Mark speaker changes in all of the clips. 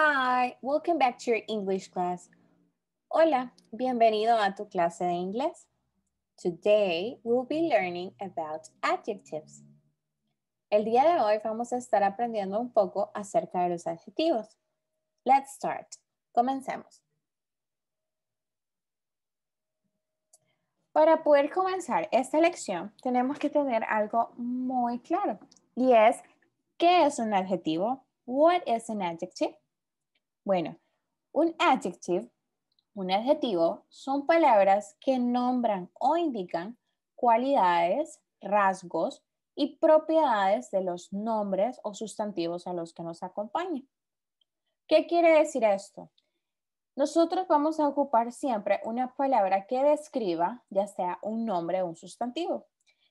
Speaker 1: Hi, welcome back to your English class. Hola, bienvenido a tu clase de inglés. Today we'll be learning about adjectives. El día de hoy vamos a estar aprendiendo un poco acerca de los adjetivos. Let's start. Comencemos. Para poder comenzar esta lección, tenemos que tener algo muy claro y es, ¿qué es un adjetivo? What is an adjective? Bueno, un adjective, un adjetivo, son palabras que nombran o indican cualidades, rasgos y propiedades de los nombres o sustantivos a los que nos acompañan. ¿Qué quiere decir esto? Nosotros vamos a ocupar siempre una palabra que describa, ya sea un nombre o un sustantivo.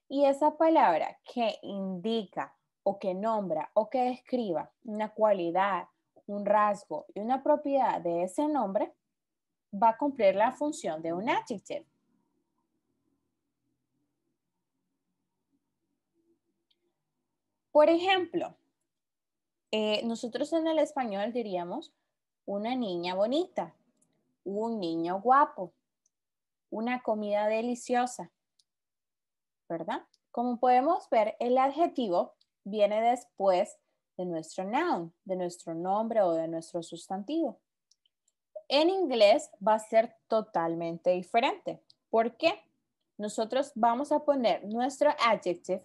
Speaker 1: Y esa palabra que indica o que nombra o que describa una cualidad, un rasgo y una propiedad de ese nombre, va a cumplir la función de un adjetivo. Por ejemplo, eh, nosotros en el español diríamos una niña bonita, un niño guapo, una comida deliciosa, ¿verdad? Como podemos ver, el adjetivo viene después de nuestro noun, de nuestro nombre o de nuestro sustantivo. En inglés va a ser totalmente diferente. ¿Por qué? Nosotros vamos a poner nuestro adjective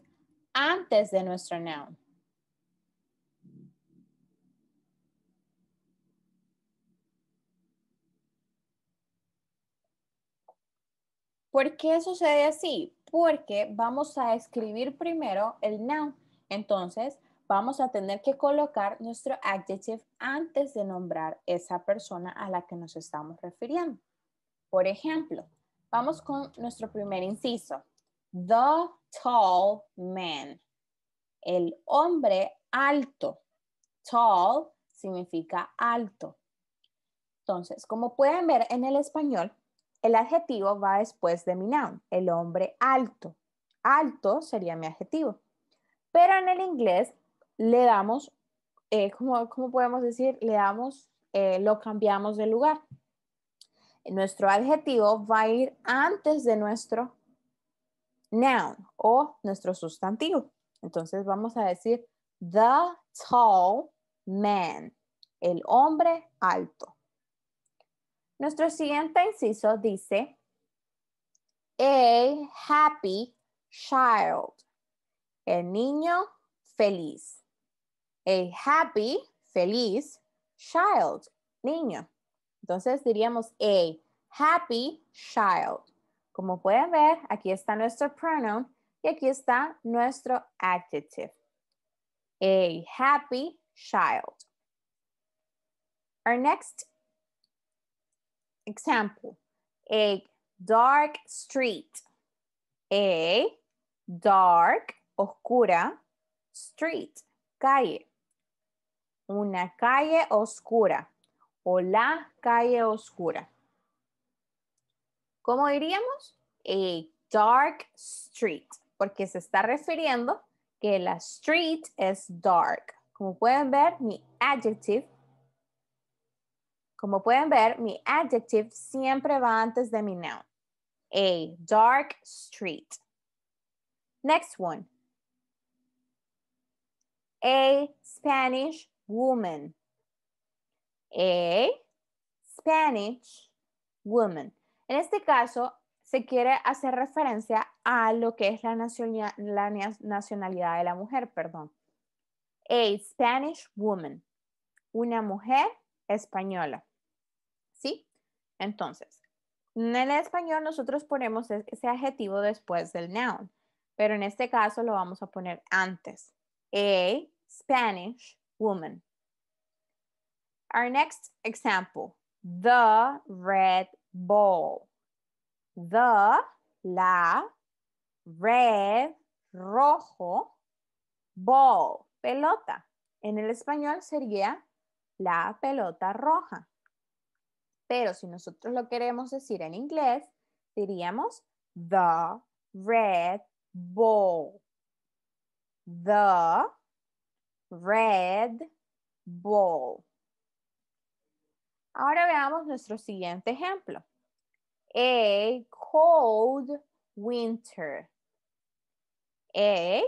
Speaker 1: antes de nuestro noun. ¿Por qué sucede así? Porque vamos a escribir primero el noun. Entonces, vamos a tener que colocar nuestro adjective antes de nombrar esa persona a la que nos estamos refiriendo. Por ejemplo, vamos con nuestro primer inciso. The tall man. El hombre alto. Tall significa alto. Entonces, como pueden ver en el español, el adjetivo va después de mi noun, el hombre alto. Alto sería mi adjetivo. Pero en el inglés le damos, eh, ¿cómo como, podemos decir, le damos, eh, lo cambiamos de lugar. Nuestro adjetivo va a ir antes de nuestro noun o nuestro sustantivo. Entonces vamos a decir the tall man, el hombre alto. Nuestro siguiente inciso dice a happy child, el niño feliz a happy, feliz, child, niño. Entonces diríamos a happy child. Como pueden ver, aquí está nuestro pronoun y aquí está nuestro adjective. A happy child. Our next example. A dark street. A dark, oscura, street, calle una calle oscura o la calle oscura. ¿Cómo diríamos? A dark street, porque se está refiriendo que la street es dark. Como pueden ver, mi adjective, como pueden ver, mi adjective siempre va antes de mi noun. A dark street. Next one. A Spanish woman. A Spanish woman. En este caso, se quiere hacer referencia a lo que es la, nacionalidad, de la mujer, perdón. A Spanish woman. Una mujer española. ¿Sí? Entonces, en el español nosotros ponemos e-, ese adjetivo después del noun, pero en este caso lo vamos a poner antes. A Spanish Our next example, the red ball. The, la, red, rojo, ball, pelota. En el español sería la pelota roja. Pero si nosotros lo queremos decir en inglés, diríamos the red ball. The red ball. Ahora veamos nuestro siguiente ejemplo. A cold winter. A,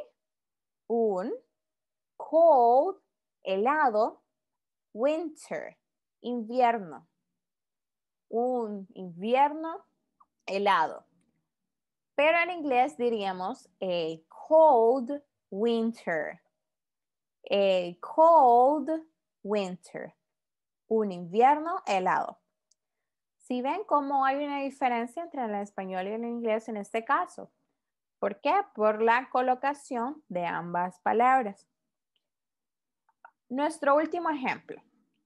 Speaker 1: un cold, helado, winter, invierno. Un invierno helado. Pero en inglés diríamos a cold winter. A eh, cold winter, un invierno helado. Si ven cómo hay una diferencia entre el español y el inglés en este caso. ¿Por qué? Por la colocación de ambas palabras. Nuestro último ejemplo.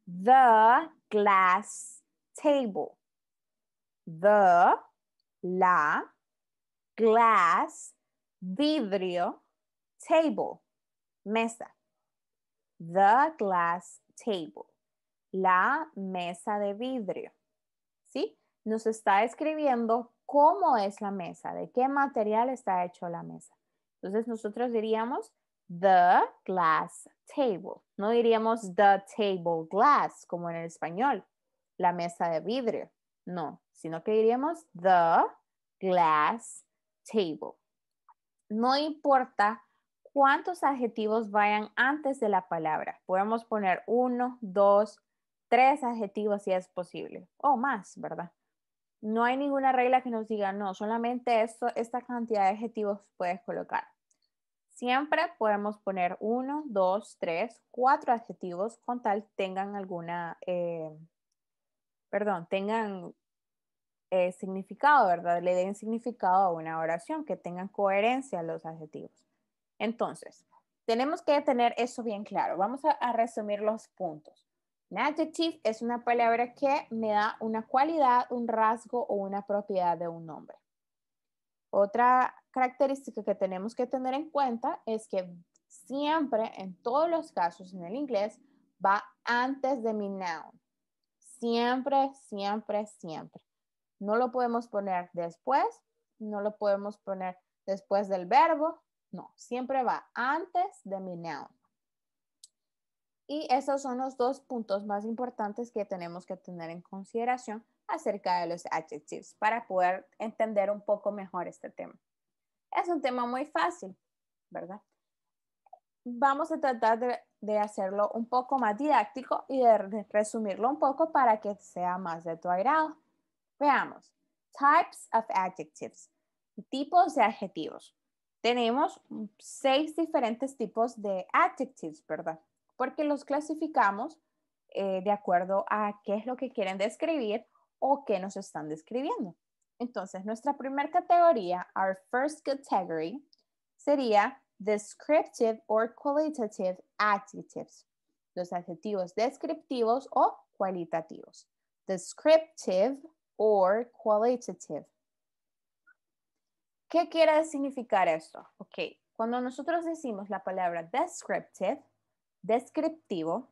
Speaker 1: The glass table. The, la, glass, vidrio, table, mesa the glass table, la mesa de vidrio. ¿Sí? Nos está escribiendo cómo es la mesa, de qué material está hecho la mesa. Entonces nosotros diríamos the glass table. No diríamos the table glass como en el español, la mesa de vidrio. No, sino que diríamos the glass table. No importa cuántos adjetivos vayan antes de la palabra. Podemos poner uno, dos, tres adjetivos si es posible, o más, ¿verdad? No hay ninguna regla que nos diga, no, solamente esto, esta cantidad de adjetivos puedes colocar. Siempre podemos poner uno, dos, tres, cuatro adjetivos con tal tengan alguna, eh, perdón, tengan eh, significado, ¿verdad? Le den significado a una oración, que tengan coherencia los adjetivos. Entonces, tenemos que tener eso bien claro. Vamos a, resumir los puntos. Un adjective es una palabra que me da una cualidad, un rasgo o una propiedad de un nombre. Otra característica que tenemos que tener en cuenta es que siempre, en todos los casos en el inglés, va antes de mi noun. Siempre, siempre, siempre. No lo podemos poner después, no lo podemos poner después del verbo, no, siempre va antes de mi noun. Y esos son los dos puntos más importantes que tenemos que tener en consideración acerca de los adjetivos para poder entender un poco mejor este tema. Es un tema muy fácil, ¿verdad? Vamos a tratar de, de hacerlo un poco más didáctico y de resumirlo un poco para que sea más de tu Veamos. Types of adjectives. Tipos de adjetivos tenemos seis diferentes tipos de adjectives, ¿verdad? Porque los clasificamos eh, de acuerdo a qué es lo que quieren describir o qué nos están describiendo. Entonces, nuestra primera categoría, our first category, sería descriptive or qualitative adjectives, los adjetivos descriptivos o cualitativos. Descriptive or qualitative. ¿Qué quiere significar esto? Ok, cuando nosotros decimos la palabra descriptive, descriptivo,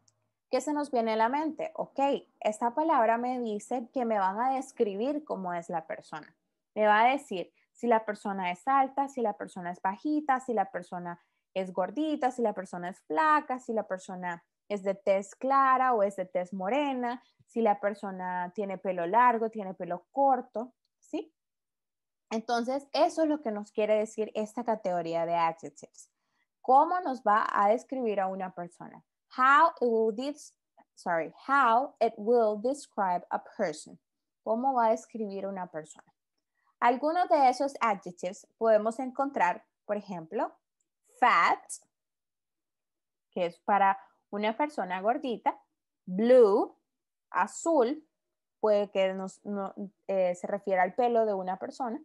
Speaker 1: ¿qué se nos viene a la mente? Ok, esta palabra me dice que me van a describir cómo es la persona. Me va a decir si la persona es alta, si la persona es bajita, si la persona es gordita, si la persona es flaca, si la persona es de tez clara o es de tez morena, si la persona tiene pelo largo, tiene pelo corto, ¿sí? Entonces, eso es lo que nos quiere decir esta categoría de adjectives. ¿Cómo nos va a describir a una persona? How it will, how it will describe a person. ¿Cómo va a describir una persona? Algunos de esos adjectives podemos encontrar, por ejemplo, fat, que es para una persona gordita, blue, azul, puede que nos, eh, se refiera al pelo de una persona,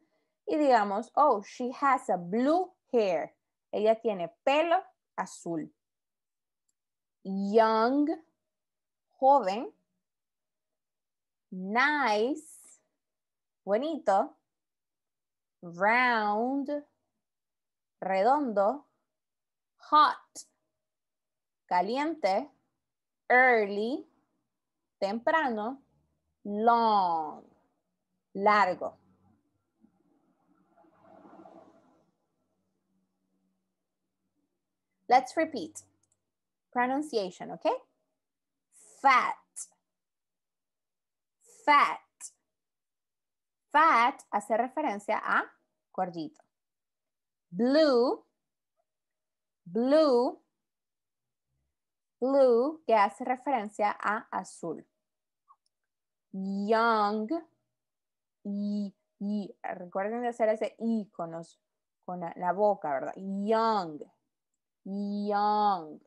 Speaker 1: y digamos, oh, she has a blue hair. Ella tiene pelo azul. Young, joven. Nice, bonito. Round, redondo. Hot, caliente. Early, temprano. Long, largo. Let's repeat. Pronunciation, okay? Fat. Fat. Fat hace referencia a gordito. Blue. Blue. Blue, que hace referencia a azul. Young. Y, recuerden de hacer ese i con, la boca, ¿verdad? Young young.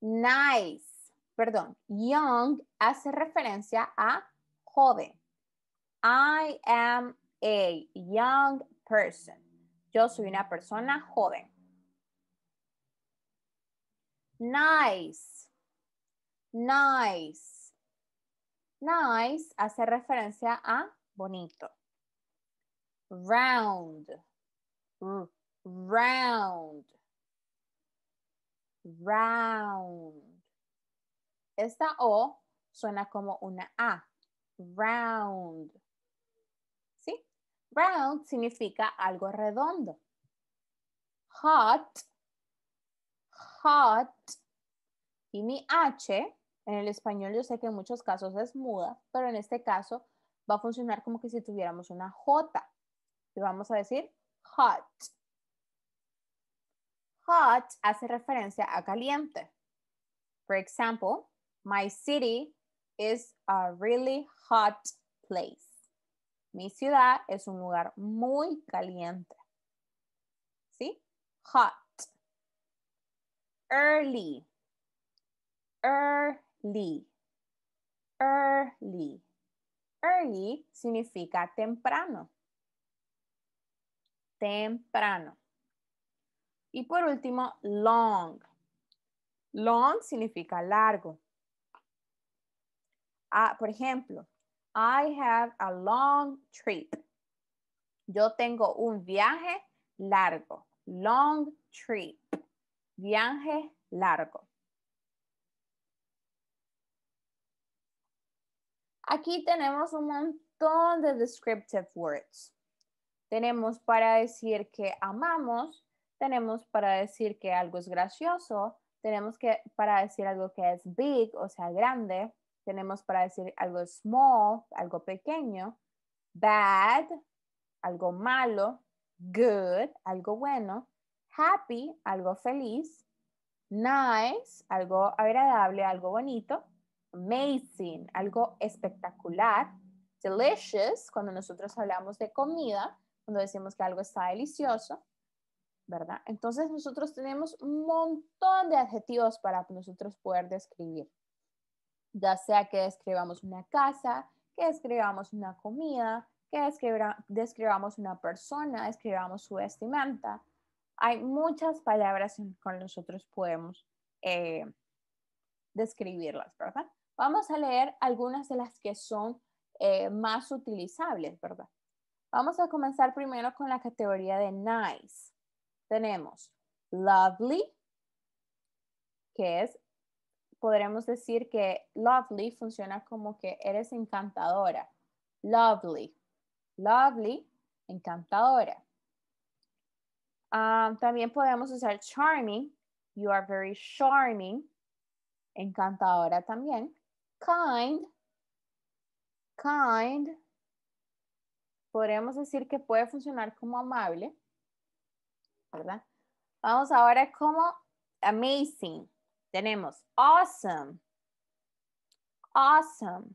Speaker 1: Nice, perdón, young hace referencia a joven. I am a young person. Yo soy una persona joven. Nice, nice. Nice hace referencia a bonito. Round, round, round. Esta O suena como una A, round. ¿Sí? Round significa algo redondo. Hot, hot. Y mi H, en el español yo sé que en muchos casos es muda, pero en este caso va a funcionar como que si tuviéramos una J. Y vamos a decir hot. Hot hace referencia a caliente. For example, my city is a really hot place. Mi ciudad es un lugar muy caliente. ¿Sí? Hot. Early. Early. Early. Early significa temprano. Temprano. Y por último, long. Long significa largo. Ah, por ejemplo, I have a long trip. Yo tengo un viaje largo. Long trip. Viaje largo. Aquí tenemos un montón de descriptive words. Tenemos para decir que amamos, tenemos para decir que algo es gracioso, tenemos que para decir algo que es big, o sea, grande, tenemos para decir algo small, algo pequeño, bad, algo malo, good, algo bueno, happy, algo feliz, nice, algo agradable, algo bonito, amazing, algo espectacular, delicious, cuando nosotros hablamos de comida, cuando decimos que algo está delicioso, entonces nosotros tenemos un montón de adjetivos para nosotros poder describir, ya sea que describamos una casa, que describamos una comida, que describamos una persona, describamos su vestimenta. Hay muchas palabras con nosotros podemos eh, describirlas, ¿verdad? Vamos a leer algunas de las que son eh, más utilizables, ¿verdad? Vamos a comenzar primero con la categoría de nice tenemos lovely, que es, podremos decir que lovely funciona como que eres encantadora. Lovely, lovely, encantadora. Ah, también podemos usar charming, you are very charming, encantadora también. Kind, kind, podríamos decir que puede funcionar como amable. ¿verdad? Vamos ahora como amazing. Tenemos awesome. Awesome.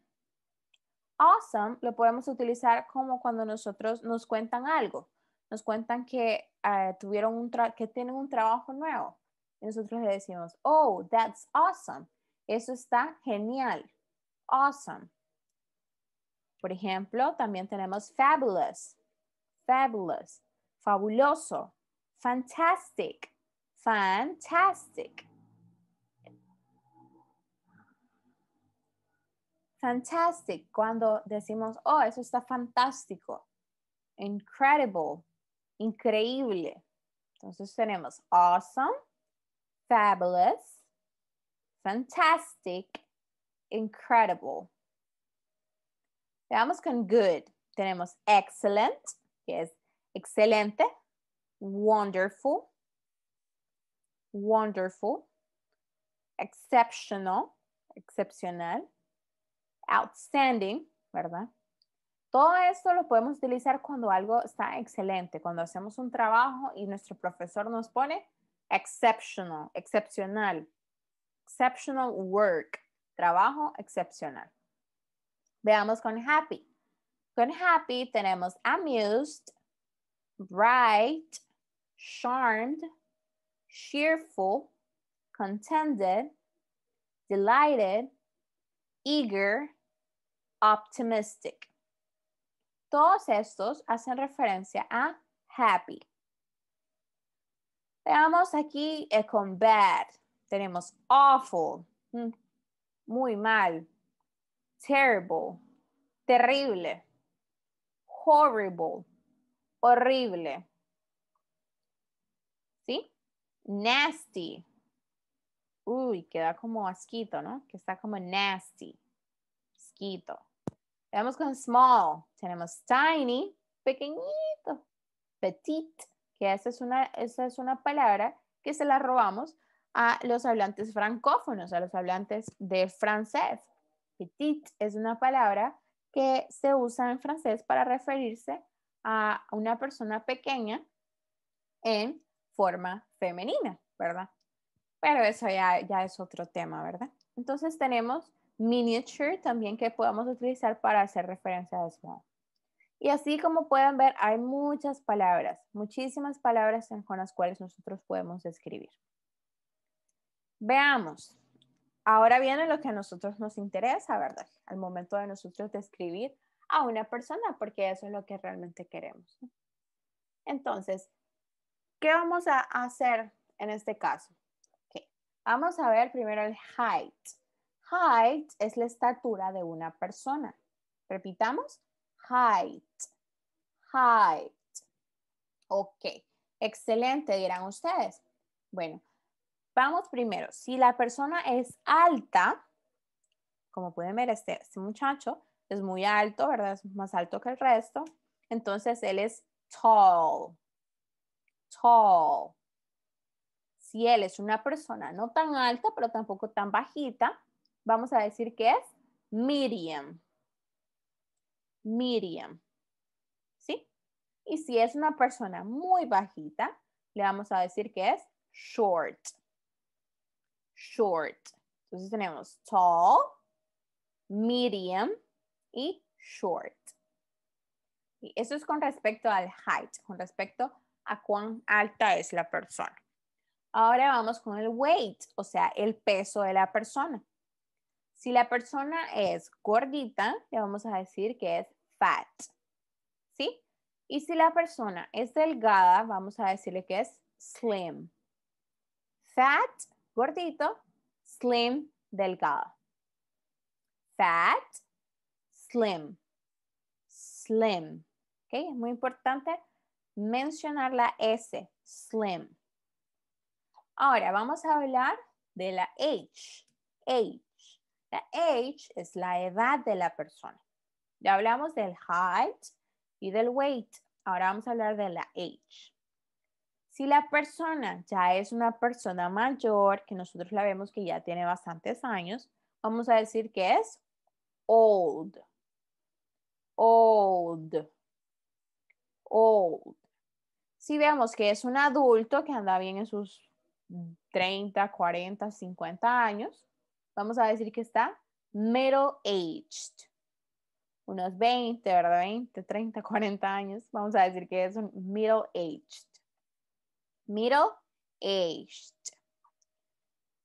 Speaker 1: Awesome lo podemos utilizar como cuando nosotros nos cuentan algo. Nos cuentan que, eh, tuvieron un que tienen un trabajo nuevo. Y nosotros le decimos, oh, that's awesome. Eso está genial. Awesome. Por ejemplo, también tenemos fabulous. Fabulous. Fabuloso Fantastic. Fantastic. Fantastic. Cuando decimos, oh, eso está fantástico. Incredible. Increíble. Entonces tenemos awesome, fabulous, fantastic, incredible. Veamos con good. Tenemos excellent, que es excelente wonderful, wonderful, exceptional, excepcional, outstanding, ¿verdad? Todo esto lo podemos utilizar cuando algo está excelente, cuando hacemos un trabajo y nuestro profesor nos pone exceptional, excepcional, exceptional work, trabajo excepcional. Veamos con happy. Con happy tenemos amused, bright, charmed, cheerful, contented, delighted, eager, optimistic. Todos estos hacen referencia a happy. Veamos aquí el eh, con bad. Tenemos awful, mm, muy mal, terrible, terrible, horrible, horrible, Nasty. Uy, queda como asquito, ¿no? Que está como nasty. Asquito. Veamos con small. Tenemos tiny, pequeñito. Petit, que esa es una, esa es una palabra que se la robamos a los hablantes francófonos, a los hablantes de francés. Petit es una palabra que se usa en francés para referirse a una persona pequeña en forma femenina, ¿verdad? Pero eso ya, es otro tema, ¿verdad? Entonces tenemos miniature también que podamos utilizar para hacer referencia a small. Y así como pueden ver, hay muchas palabras, muchísimas palabras con las cuales nosotros podemos escribir. Veamos. Ahora viene lo que a nosotros nos interesa, ¿verdad? Al momento de nosotros describir a una persona, porque eso es lo que realmente queremos. Entonces, ¿Qué vamos a hacer en este caso? Vamos a ver primero el height. Height es la estatura de una persona. Repitamos, height, height. Ok, excelente, dirán ustedes. Bueno, vamos primero. Si la persona es alta, como pueden ver, este, este muchacho es muy alto, ¿verdad? Es más alto que el resto. Entonces, él es tall tall. Si él es una persona no tan alta, pero tampoco tan bajita, vamos a decir que es medium. Medium. ¿Sí? Y si es una persona muy bajita, le vamos a decir que es short. Short. Entonces tenemos tall, medium y short. Y eso es con respecto al height, con respecto a cuán alta es la persona. Ahora vamos con el weight, o sea, el peso de la persona. Si la persona es gordita, le vamos a decir que es fat, ¿sí? Y si la persona es delgada, vamos a decirle que es slim. Fat, gordito, slim, delgada. Fat, slim, slim. ¿Ok? Es muy importante mencionar la S, slim. Ahora vamos a hablar de la H, age. La age es la edad de la persona. Ya hablamos del height y del weight. Ahora vamos a hablar de la age. Si la persona ya es una persona mayor, que nosotros la vemos que ya tiene bastantes años, vamos a decir que es old. Old. Old. Si vemos que es un adulto que anda bien en sus 30, 40, 50 años, vamos a decir que está middle aged. Unos 20, ¿verdad? 20, 30, 40 años. Vamos a decir que es un middle aged. Middle aged.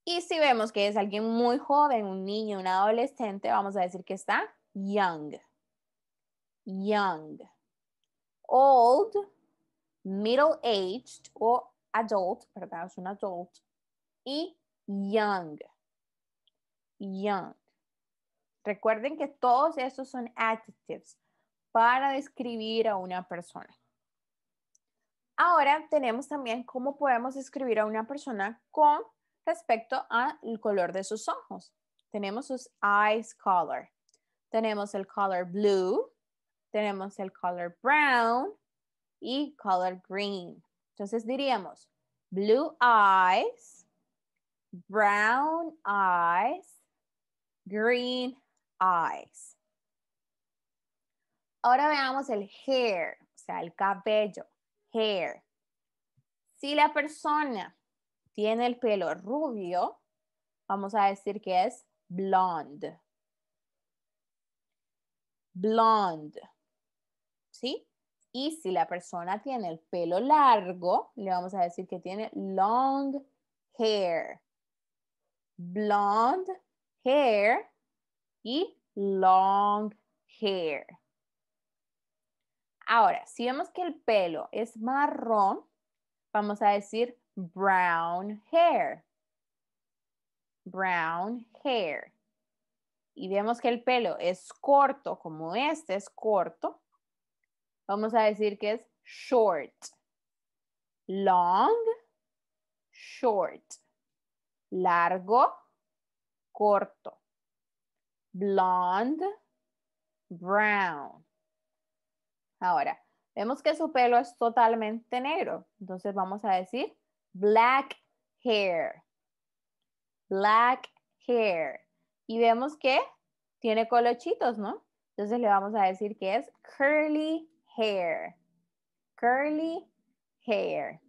Speaker 1: Y si vemos que es alguien muy joven, un niño, un adolescente, vamos a decir que está young. Young. Old middle aged o adult, ¿verdad? Es un adult. Y young. Young. Recuerden que todos estos son adjectives para describir a una persona. Ahora tenemos también cómo podemos describir a una persona con respecto al color de sus ojos. Tenemos sus eyes color. Tenemos el color blue. Tenemos el color brown y color green. Entonces diríamos blue eyes, brown eyes, green eyes. Ahora veamos el hair, o sea, el cabello, hair. Si la persona tiene el pelo rubio, vamos a decir que es blonde. Blonde. ¿Sí? Y si la persona tiene el pelo largo, le vamos a decir que tiene long hair. Blonde hair y long hair. Ahora, si vemos que el pelo es marrón, vamos a decir brown hair. Brown hair. Y vemos que el pelo es corto, como este es corto, Vamos a decir que es short, long, short, largo, corto, blonde, brown. Ahora, vemos que su pelo es totalmente negro, entonces vamos a decir black hair, black hair. Y vemos que tiene colochitos, ¿no? Entonces le vamos a decir que es curly hair. Curly hair.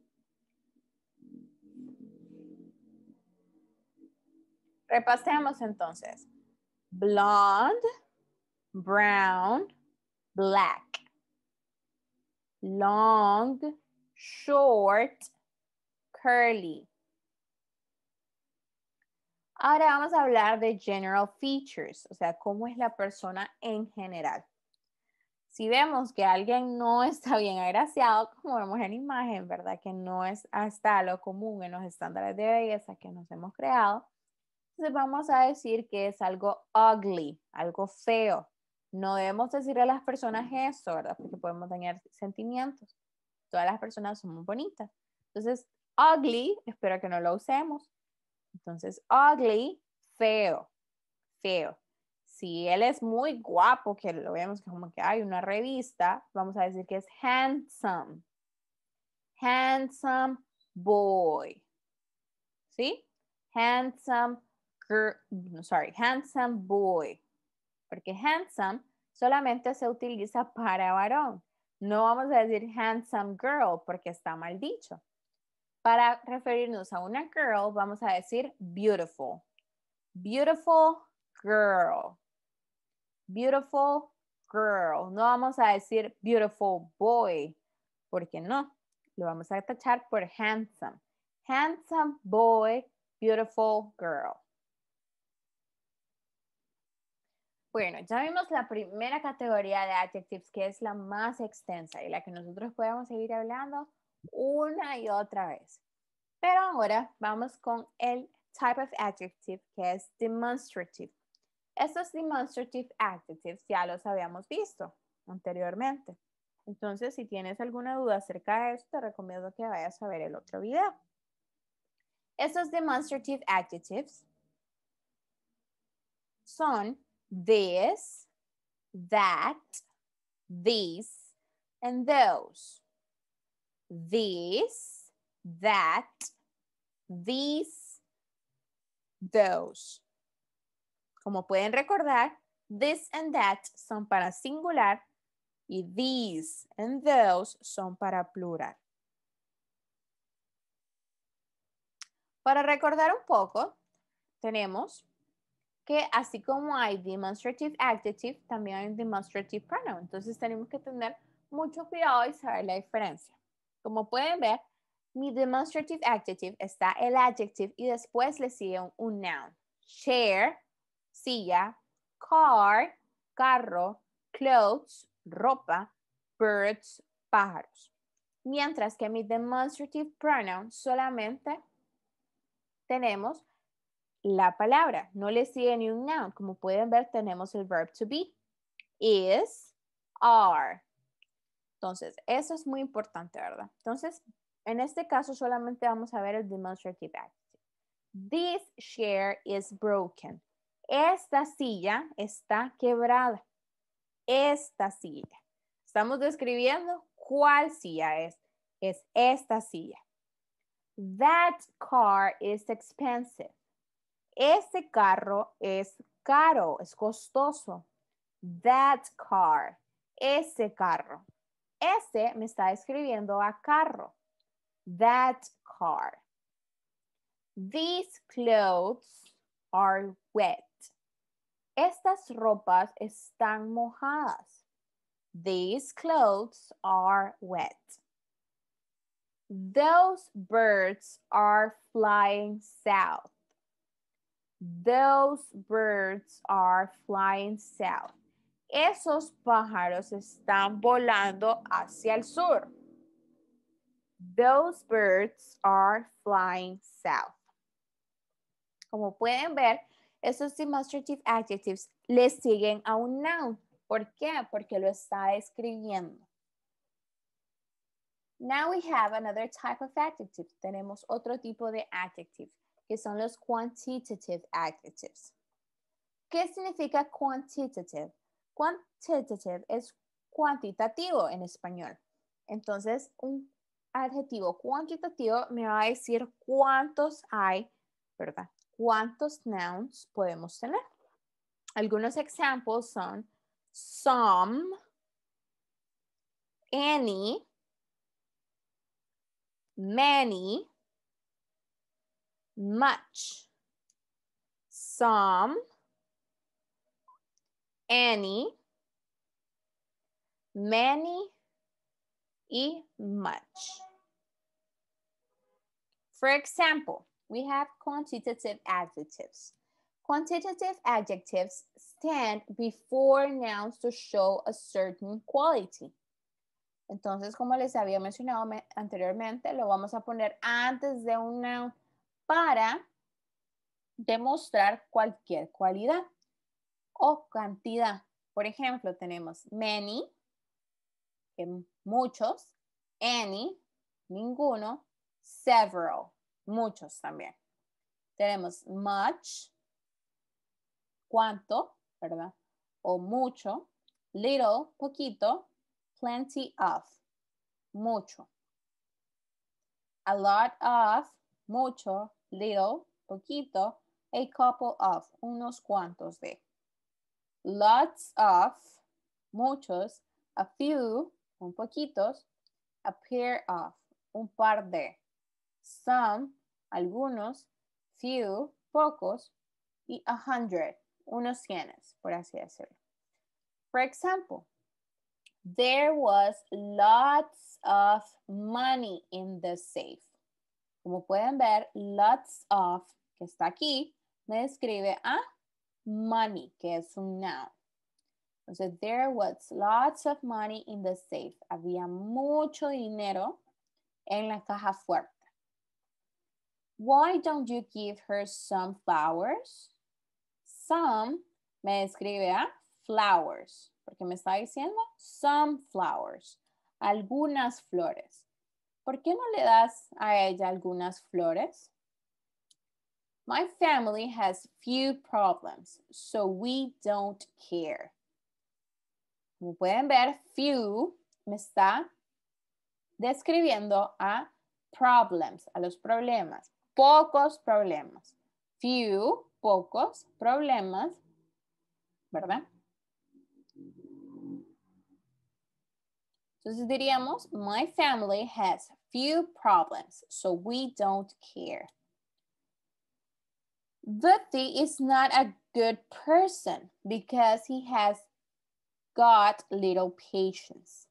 Speaker 1: Repasemos entonces. Blonde, brown, black. Long, short, curly. Ahora vamos a hablar de general features, o sea, cómo es la persona en general si vemos que alguien no está bien agraciado, como vemos en imagen, ¿verdad? Que no es hasta lo común en los estándares de belleza que nos hemos creado, entonces vamos a decir que es algo ugly, algo feo. No debemos decirle a las personas mm. eso, ¿verdad? Porque podemos dañar sentimientos. Todas las personas muy bonitas. Entonces, ugly, espero que no lo usemos. Entonces, ugly, feo, feo si él es muy guapo, que lo vemos como que hay una revista, vamos a decir que es handsome. Handsome boy. ¿Sí? Handsome girl, sorry, handsome boy. Porque handsome solamente se utiliza para varón. No vamos a decir handsome girl porque está mal dicho. Para referirnos a una girl, vamos a decir beautiful. Beautiful girl beautiful girl. No vamos a decir beautiful boy, porque no. Lo vamos a tachar por handsome. Handsome boy, beautiful girl. Bueno, ya vimos la primera categoría de adjectives, que es la más extensa y la que nosotros podemos seguir hablando una y otra vez. Pero ahora vamos con el type of adjective, que es demonstrative. Estos demonstrative adjectives ya los habíamos visto anteriormente. Entonces, si tienes alguna duda acerca de esto, te recomiendo que vayas a ver el otro video. Estos demonstrative adjectives son this, that, these, and those. This, that, these, those. Como pueden recordar, this and that son para singular y these and those son para plural. Para recordar un poco, tenemos que así como hay demonstrative adjective, también hay demonstrative pronoun. Entonces tenemos que tener mucho cuidado y saber la diferencia. Como pueden ver, mi demonstrative adjective está el adjective y después le sigue un, un noun. Share silla, car, carro, clothes, ropa, birds, pájaros. Mientras que mi demonstrative pronoun solamente tenemos la palabra, no le sigue ni un noun. Como pueden ver, tenemos el verb to be, is, are. Entonces, eso es muy importante, ¿verdad? Entonces, en este caso solamente vamos a ver el demonstrative adjective. This chair is broken. Esta silla está quebrada. Esta silla. Estamos describiendo cuál silla es. Es esta silla. That car is expensive. Ese carro es caro, es costoso. That car, ese carro. Ese me está escribiendo a carro. That car. These clothes are estas ropas están mojadas. These clothes are wet. Those birds are flying south. Those birds are flying south. Esos pájaros están volando hacia el sur. Those birds are flying south. Como pueden ver, esos demonstrative adjectives le siguen a un noun. ¿Por qué? Porque lo está escribiendo. Now we have another type of adjective. Tenemos otro tipo de adjective, que son los quantitative adjectives. ¿Qué significa quantitative? Quantitative es cuantitativo en español. Entonces, un adjetivo cuantitativo me va a decir cuántos hay, ¿verdad? ¿Cuántos nouns podemos tener? Algunos ejemplos son some, any, many, much, some, any, many y much. For example, we have quantitative adjectives. Quantitative adjectives stand before nouns to show a certain quality. Entonces, como les había mencionado anteriormente, lo vamos a poner antes de un noun para demostrar cualquier cualidad o cantidad. Por ejemplo, tenemos many, muchos, any, ninguno, several muchos también. Tenemos much, cuánto, ¿verdad? O mucho, little, poquito, plenty of, mucho. A lot of, mucho, little, poquito, a couple of, unos cuantos de. Lots of, muchos, a few, un poquitos, a pair of, un par de. Some, algunos, few, pocos, y a hundred, unos cienes, por así decirlo. For example, there was lots of money in the safe. Como pueden ver, lots of, que está aquí, me describe a money, que es un noun. Entonces, there was lots of money in the safe. Había mucho dinero en la caja fuerte. Why don't you give her some flowers? Some, me escribe a flowers, porque me está diciendo some flowers, algunas flores. ¿Por qué no le das a ella algunas flores? My family has few problems, so we don't care. Como pueden ver, few me está describiendo a problems, a los problemas pocos problemas. Few, pocos problemas, ¿verdad? Entonces diríamos, my family has few problems, so we don't care. he is not a good person because he has got little patience.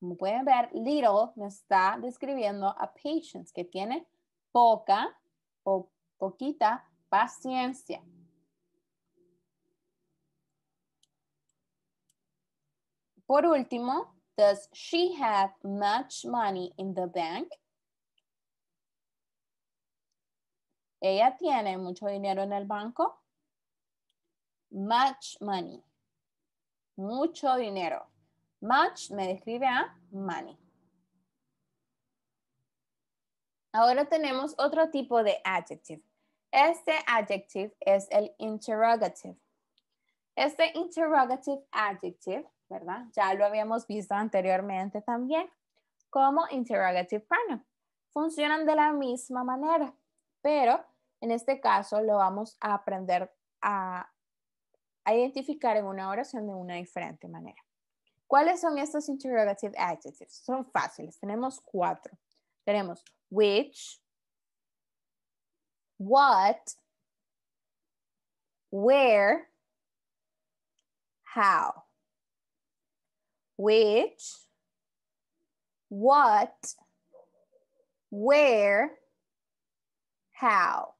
Speaker 1: Como pueden ver, little me está describiendo a patience que tiene poca o poquita paciencia. Por último, does she have much money in the bank? Ella tiene mucho dinero en el banco. Much money. Mucho dinero. Much me describe a money. Ahora tenemos otro tipo de adjective. Este adjective es el interrogative. Este interrogative adjective, ¿verdad? Ya lo habíamos visto anteriormente también como interrogative pronoun. Funcionan de la misma manera, pero en este caso lo vamos a aprender a, identificar en una oración de una diferente manera. ¿Cuáles son estos interrogative adjectives? Son fáciles, tenemos cuatro. Tenemos which, what, where, how. Which, what, where, how.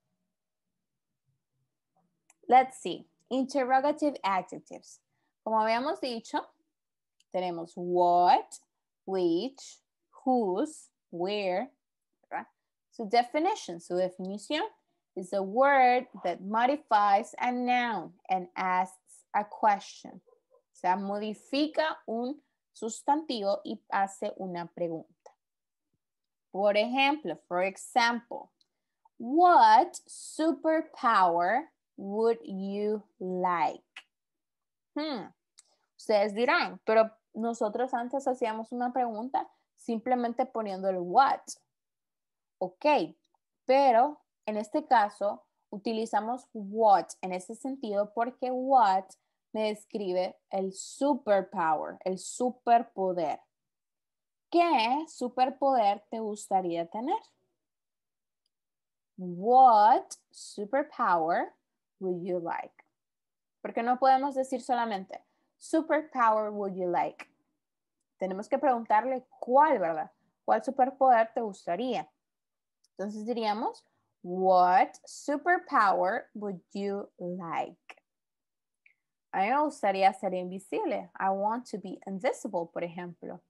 Speaker 1: Let's see. Interrogative adjectives. Como habíamos dicho, tenemos what, which, whose, where, ¿verdad? Su definition, su definición is a word that modifies a noun and asks a question. O sea, modifica un sustantivo y hace una pregunta. Por ejemplo, for example, what superpower would you like? Hmm. Ustedes dirán, pero nosotros antes hacíamos una pregunta simplemente poniendo el what. Ok, pero en este caso utilizamos what en ese sentido porque what me describe el superpower, el superpoder. ¿Qué superpoder te gustaría tener? What superpower would you like? Porque no podemos decir solamente superpower would you like tenemos que preguntarle cuál, ¿verdad? ¿Cuál superpoder te gustaría? Entonces diríamos, what superpower would you like? A mí me gustaría ser invisible. I want to be invisible, por ejemplo.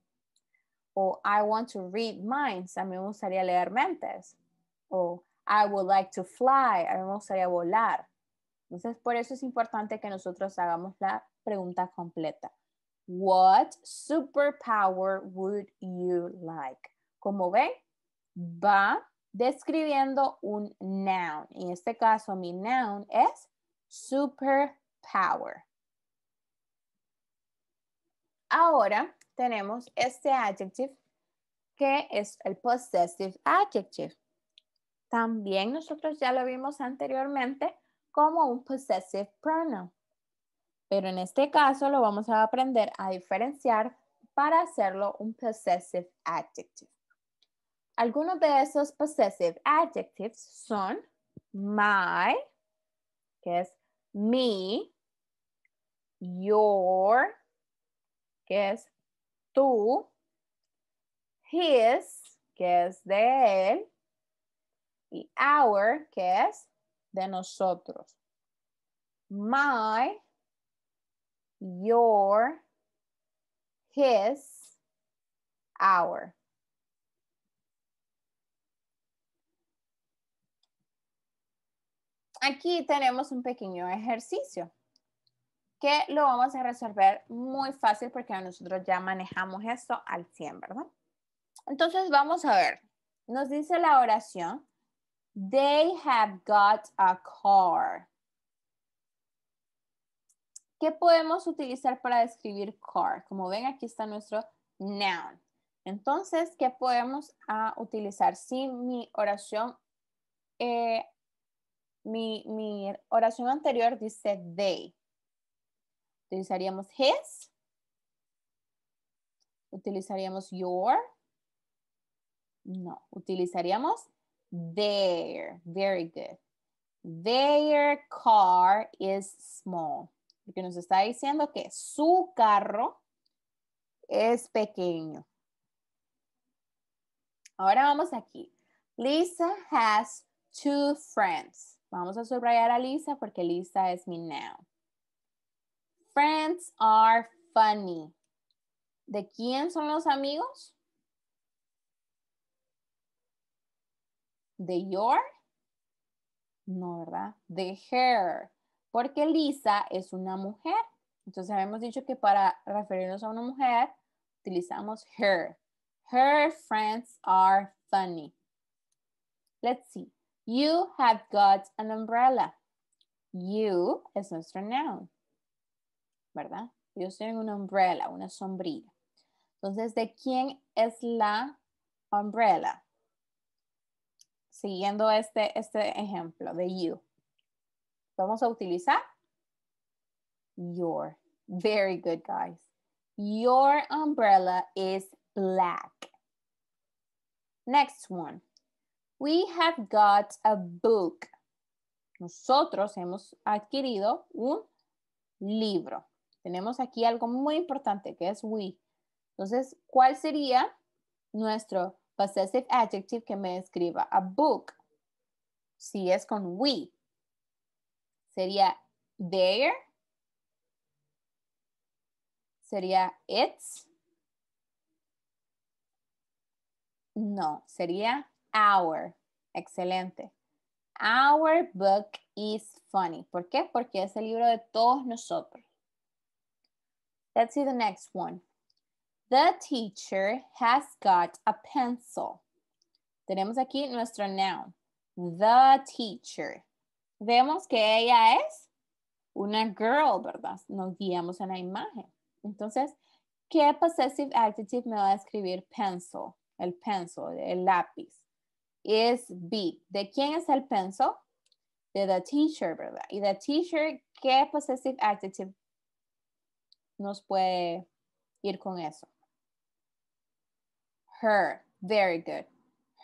Speaker 1: O I want to read minds. A mí me gustaría leer mentes. O I would like to fly. A mí me gustaría volar. Entonces, por eso es importante que nosotros hagamos la pregunta completa. What superpower would you like? Como ven, va describiendo un noun. En este caso, mi noun es superpower. Ahora tenemos este adjective que es el possessive adjective. También nosotros ya lo vimos anteriormente como un possessive pronoun. Pero en este caso lo vamos a aprender a diferenciar para hacerlo un possessive adjective. Algunos de esos possessive adjectives son my, que es me, your, que es tú, his, que es de él, y our, que es de nosotros. My, your, his, our. Aquí tenemos un pequeño ejercicio que lo vamos a resolver muy fácil porque nosotros ya manejamos esto al 100, ¿verdad? Entonces vamos a ver. Nos dice la oración, they have got a car. ¿Qué podemos utilizar para describir car? Como ven, aquí está nuestro noun. Entonces, ¿qué podemos ah, utilizar? Si mi oración, eh, mi, mi oración anterior dice they, utilizaríamos his, utilizaríamos your, no, utilizaríamos their, very good. Their car is small porque nos está diciendo que su carro es pequeño. Ahora vamos aquí. Lisa has two friends. Vamos a subrayar a Lisa porque Lisa es mi noun. Friends are funny. ¿De quién son los amigos? ¿De your? No, ¿verdad? De her porque Lisa es una mujer. Entonces habíamos dicho que para referirnos a una mujer utilizamos her. Her friends are funny. Let's see. You have got an umbrella. You es nuestro noun. ¿Verdad? Yo tienen una umbrella, una sombrilla. Entonces, ¿de quién es la umbrella? Siguiendo este, este ejemplo de you. Vamos a utilizar your. Very good, guys. Your umbrella is black. Next one. We have got a book. Nosotros hemos adquirido un libro. Tenemos aquí algo muy importante que es we. Entonces, ¿cuál sería nuestro possessive adjective que me escriba? A book. Si es con we sería there. sería its, no, sería our, excelente. Our book is funny. ¿Por qué? Porque es el libro de todos nosotros. Let's see the next one. The teacher has got a pencil. Tenemos aquí nuestro noun. The teacher vemos que ella es una girl, ¿verdad? Nos guiamos en la imagen. Entonces, ¿qué possessive adjective me va a escribir pencil? El pencil, el lápiz. Is big. ¿De quién es el pencil? De the teacher, ¿verdad? Y the teacher, ¿qué possessive adjective nos puede ir con eso? Her. Very good.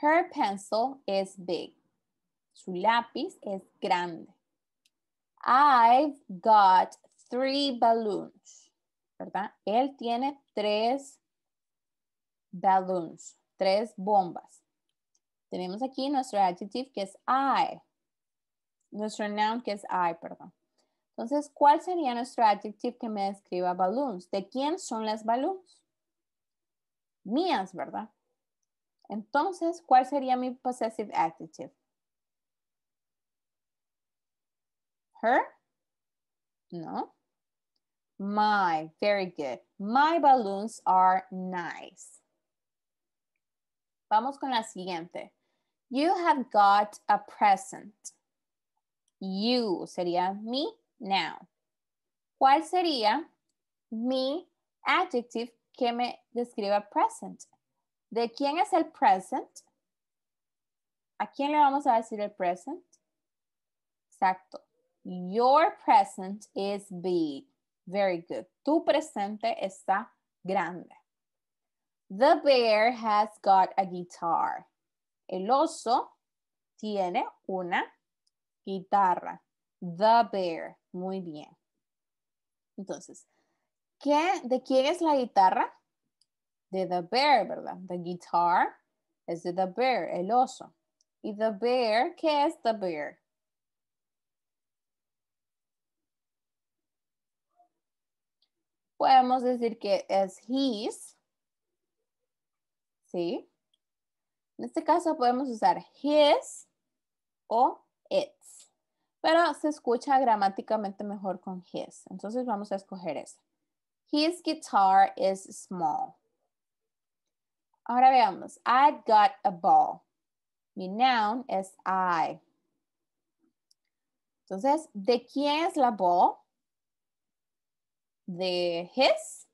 Speaker 1: Her pencil is big. Su lápiz es grande. I've got three balloons. ¿Verdad? Él tiene tres balloons, tres bombas. Tenemos aquí nuestro adjective que es I. Nuestro noun que es I, perdón. Entonces, ¿cuál sería nuestro adjective que me describa balloons? ¿De quién son las balloons? Mías, ¿verdad? Entonces, ¿cuál sería mi possessive adjective? Her? No. My, very good. My balloons are nice. Vamos con la siguiente. You have got a present. You sería me, now. ¿Cuál sería mi adjective que me describa present? ¿De quién es el present? ¿A quién le vamos a decir el present? Exacto. Your present is big. Very good. Tu presente está grande. The bear has got a guitar. El oso tiene una guitarra. The bear. Muy bien. Entonces, ¿qué, ¿de quién es la guitarra? De the bear, ¿verdad? The guitar es de the bear, el oso. ¿Y the bear? ¿Qué es the bear? podemos decir que es his. ¿Sí? En este caso podemos usar his o its. Pero se escucha gramáticamente mejor con his. Entonces vamos a escoger eso. His guitar is small. Ahora veamos. I got a ball. Mi noun es I. Entonces, ¿de quién es la ball? de his.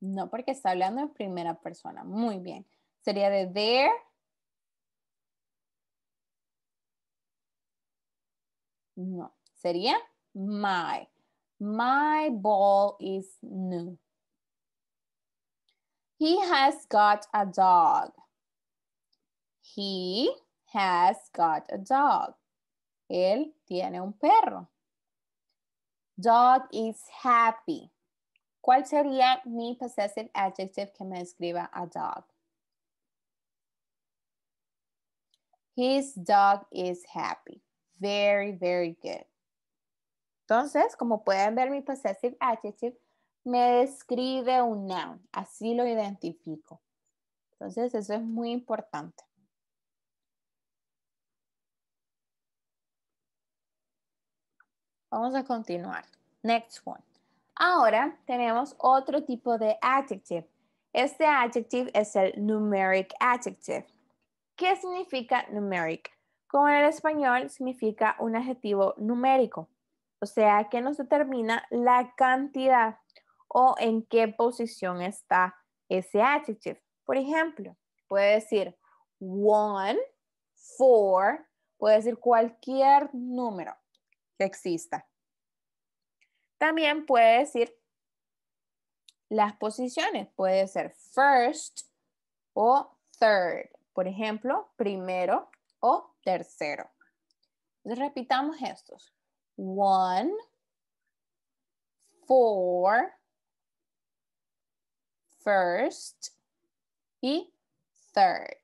Speaker 1: No, porque está hablando en primera persona. Muy bien. Sería de their. No, sería my. My ball is new. He has got a dog. He has got a dog. Él tiene un perro. Dog is happy. ¿Cuál sería mi possessive adjective que me describa a dog? His dog is happy. Very, very good. Entonces, como pueden ver, mi possessive adjective me describe un noun. Así lo identifico. Entonces, eso es muy importante. Vamos a continuar. Next one. Ahora tenemos otro tipo de adjective. Este adjective es el numeric adjective. ¿Qué significa numeric? Como en el español significa un adjetivo numérico, o sea que nos determina la cantidad o en qué posición está ese adjective. Por ejemplo, puede decir one, four, puede decir cualquier número exista. También puede decir las posiciones. Puede ser first o third. Por ejemplo, primero o tercero. Entonces, repitamos estos. One, four, first y third.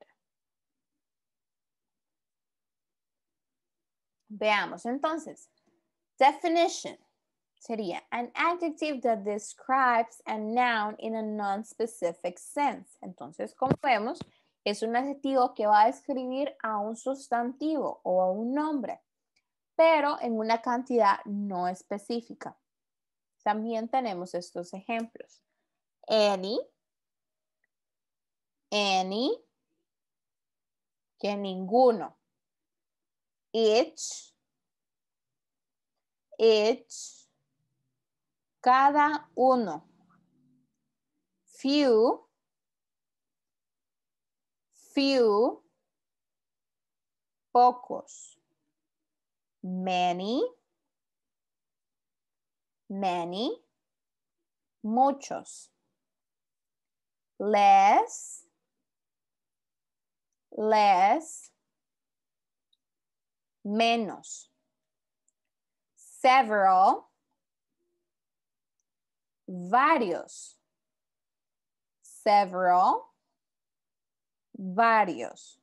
Speaker 1: Veamos entonces. Definition sería an adjective that describes a noun in a non-specific sense. Entonces, como vemos, es un adjetivo que va a describir a un sustantivo o a un nombre, pero en una cantidad no específica. También tenemos estos ejemplos. Any, any, que ninguno. Each, each, cada uno. Few, few, pocos. Many, many, muchos. Less, less, menos several, varios, several, varios,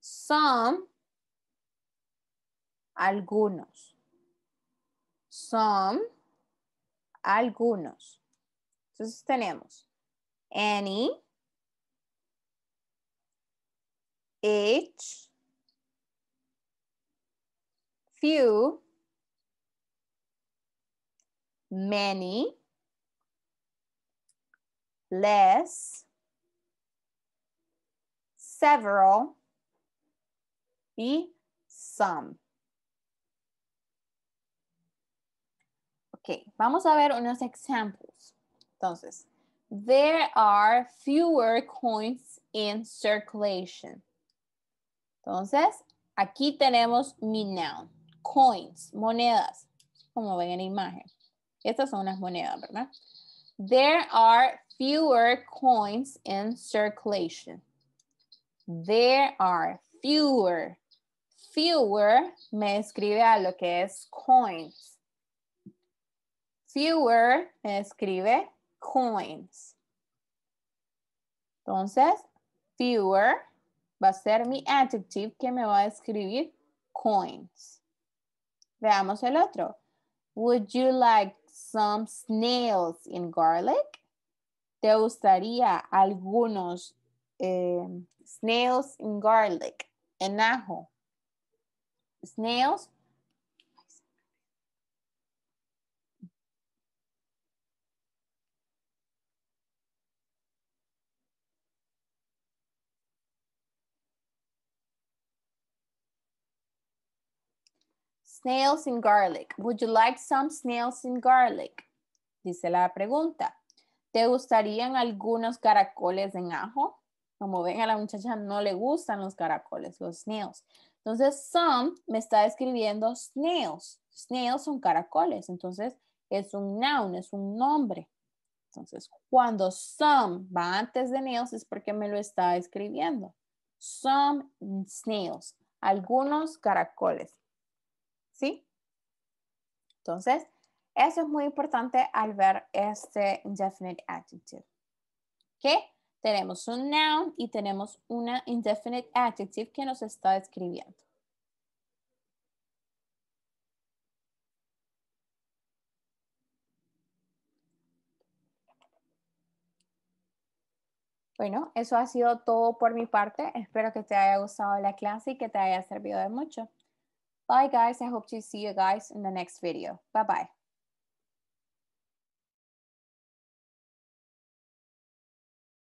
Speaker 1: some, algunos, some, algunos. Entonces tenemos any, each, few, many, less, several y some. Ok, vamos a ver unos ejemplos. Entonces, there are fewer coins in circulation. Entonces, aquí tenemos mi noun, coins, monedas, como ven en la imagen. Estas son unas monedas, ¿verdad? There are fewer coins in circulation. There are fewer. Fewer me escribe a lo que es coins. Fewer me escribe coins. Entonces, fewer va a ser mi adjective que me va a escribir coins. Veamos el otro. Would you like some snails in garlic? ¿Te gustaría algunos eh, snails in garlic en ajo? Snails snails and garlic. Would you like some snails and garlic? Dice la pregunta. ¿Te gustarían algunos caracoles en ajo? Como ven, a la muchacha no le gustan los caracoles, los snails. Entonces, some me está escribiendo snails. Snails son caracoles. Entonces, es un noun, es un nombre. Entonces, cuando some va antes de nails es porque me lo está escribiendo. Some snails, algunos caracoles. ¿sí? Entonces, eso es muy importante al ver este indefinite adjective. Que tenemos un noun y tenemos una indefinite adjective que nos está describiendo. Bueno, eso ha sido todo por mi parte. Espero que te haya gustado la clase y que te haya servido de mucho. Bye guys. I hope to see you guys in the next video. Bye bye.